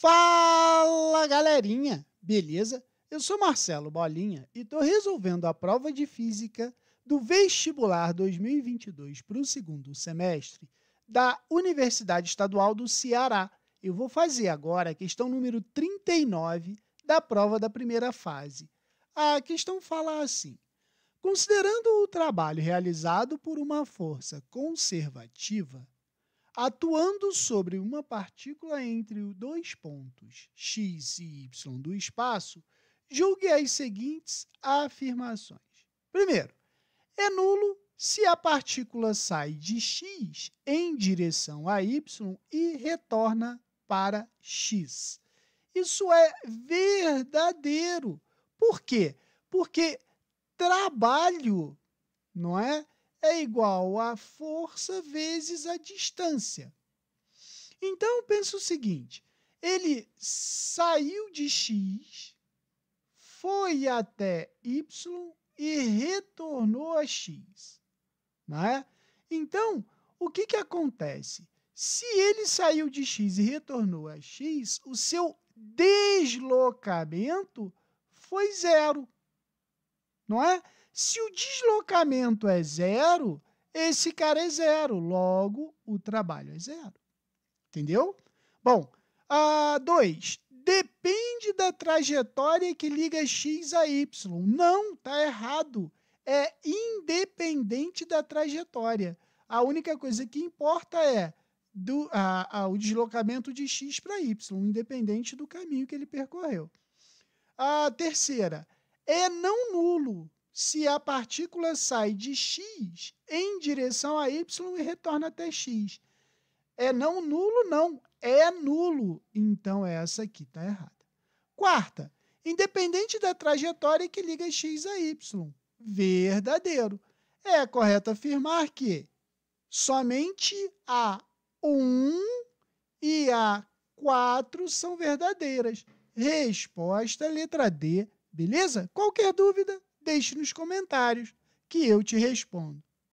Fala galerinha, beleza? Eu sou Marcelo Bolinha e estou resolvendo a prova de física do vestibular 2022 para o segundo semestre da Universidade Estadual do Ceará. Eu vou fazer agora a questão número 39 da prova da primeira fase. A questão fala assim: considerando o trabalho realizado por uma força conservativa atuando sobre uma partícula entre os dois pontos x e y do espaço, julgue as seguintes afirmações. Primeiro, é nulo se a partícula sai de x em direção a y e retorna para x. Isso é verdadeiro. Por quê? Porque trabalho, não é? é igual a força vezes a distância. Então, pensa o seguinte: ele saiu de x, foi até y e retornou a x. Né? Então, o que, que acontece? Se ele saiu de x e retornou a x, o seu deslocamento foi zero. Não é? Se o deslocamento é zero, esse cara é zero, logo o trabalho é zero. Entendeu? Bom, a dois Depende da trajetória que liga x a y. Não, tá errado. É independente da trajetória. A única coisa que importa é do, a, a, o deslocamento de x para y, independente do caminho que ele percorreu. A terceira é não nulo se a partícula sai de x em direção a y e retorna até x. É não nulo, não. É nulo. Então, essa aqui está errada. Quarta, independente da trajetória que liga x a y. Verdadeiro. É correto afirmar que somente a 1 e a 4 são verdadeiras. Resposta letra D, beleza? Qualquer dúvida, Deixe nos comentários que eu te respondo.